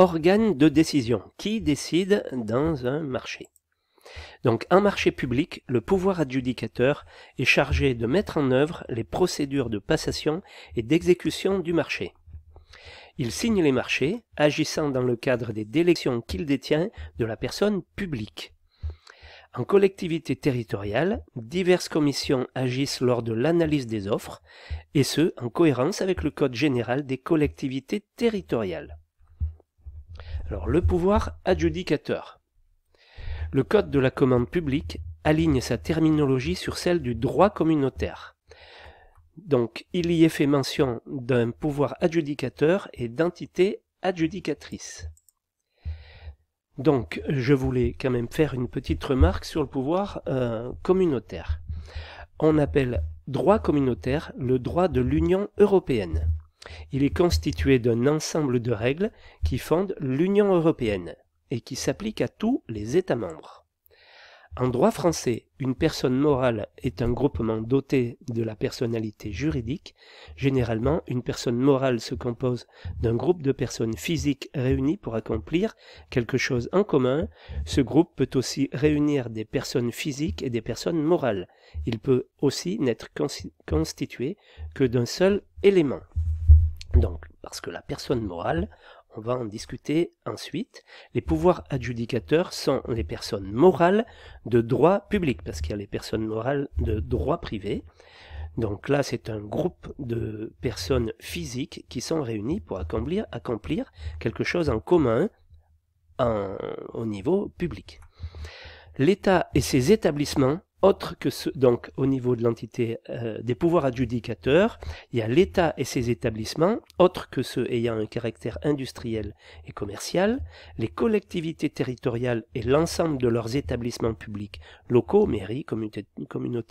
Organe de décision. Qui décide dans un marché Donc un marché public, le pouvoir adjudicateur est chargé de mettre en œuvre les procédures de passation et d'exécution du marché. Il signe les marchés, agissant dans le cadre des délections qu'il détient de la personne publique. En collectivité territoriale, diverses commissions agissent lors de l'analyse des offres, et ce, en cohérence avec le Code général des collectivités territoriales. Alors, le pouvoir adjudicateur. Le Code de la commande publique aligne sa terminologie sur celle du droit communautaire. Donc, il y est fait mention d'un pouvoir adjudicateur et d'entité adjudicatrice. Donc, je voulais quand même faire une petite remarque sur le pouvoir euh, communautaire. On appelle droit communautaire le droit de l'Union européenne. Il est constitué d'un ensemble de règles qui fondent l'Union européenne et qui s'appliquent à tous les États membres. En droit français, une personne morale est un groupement doté de la personnalité juridique. Généralement, une personne morale se compose d'un groupe de personnes physiques réunies pour accomplir quelque chose en commun. Ce groupe peut aussi réunir des personnes physiques et des personnes morales. Il peut aussi n'être constitué que d'un seul élément. Donc, parce que la personne morale, on va en discuter ensuite. Les pouvoirs adjudicateurs sont les personnes morales de droit public, parce qu'il y a les personnes morales de droit privé. Donc là, c'est un groupe de personnes physiques qui sont réunies pour accomplir, accomplir quelque chose en commun au niveau public. L'État et ses établissements autre que ce, donc au niveau de l'entité euh, des pouvoirs adjudicateurs, il y a l'État et ses établissements, autres que ceux ayant un caractère industriel et commercial, les collectivités territoriales et l'ensemble de leurs établissements publics locaux, mairies, communautés,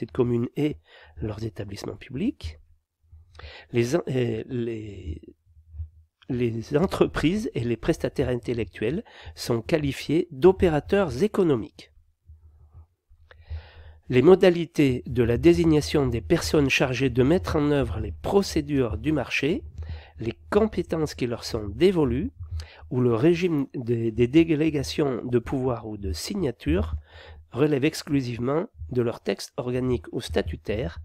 de communes et leurs établissements publics, euh, les entreprises et les prestataires intellectuels sont qualifiés d'opérateurs économiques les modalités de la désignation des personnes chargées de mettre en œuvre les procédures du marché, les compétences qui leur sont dévolues, ou le régime des, délégations de pouvoir ou de signature relèvent exclusivement de leur texte organique ou statutaire,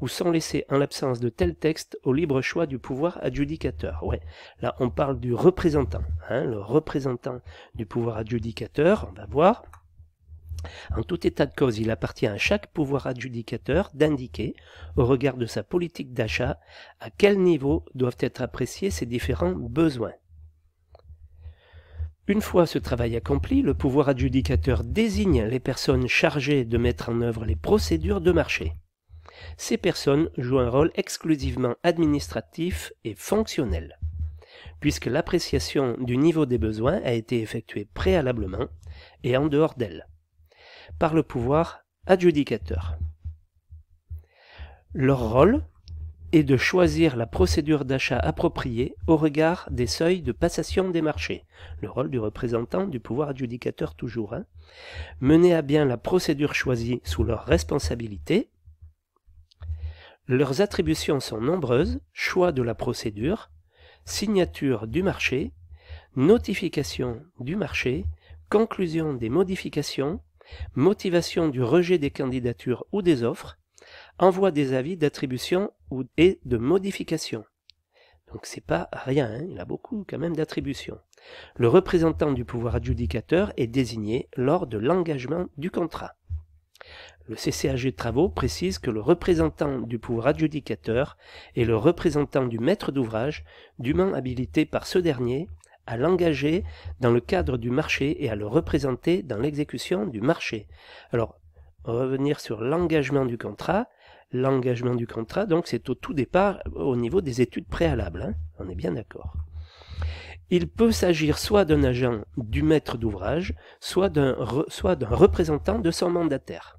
ou sont laissés en l'absence de tel texte au libre choix du pouvoir adjudicateur. Ouais, là on parle du représentant, hein, le représentant du pouvoir adjudicateur, on va voir, en tout état de cause, il appartient à chaque pouvoir adjudicateur d'indiquer, au regard de sa politique d'achat, à quel niveau doivent être appréciés ses différents besoins. Une fois ce travail accompli, le pouvoir adjudicateur désigne les personnes chargées de mettre en œuvre les procédures de marché. Ces personnes jouent un rôle exclusivement administratif et fonctionnel, puisque l'appréciation du niveau des besoins a été effectuée préalablement et en dehors d'elle par le pouvoir adjudicateur. Leur rôle est de choisir la procédure d'achat appropriée au regard des seuils de passation des marchés, le rôle du représentant du pouvoir adjudicateur toujours, hein. mener à bien la procédure choisie sous leur responsabilité. Leurs attributions sont nombreuses, choix de la procédure, signature du marché, notification du marché, conclusion des modifications, motivation du rejet des candidatures ou des offres, envoi des avis d'attribution et de modification. Donc c'est pas rien, il hein, il a beaucoup quand même d'attribution Le représentant du pouvoir adjudicateur est désigné lors de l'engagement du contrat. Le CCAG Travaux précise que le représentant du pouvoir adjudicateur est le représentant du maître d'ouvrage, dûment habilité par ce dernier à l'engager dans le cadre du marché et à le représenter dans l'exécution du marché. Alors, revenir sur l'engagement du contrat. L'engagement du contrat, donc, c'est au tout départ au niveau des études préalables. Hein. on est bien d'accord. Il peut s'agir soit d'un agent du maître d'ouvrage, soit d'un représentant de son mandataire.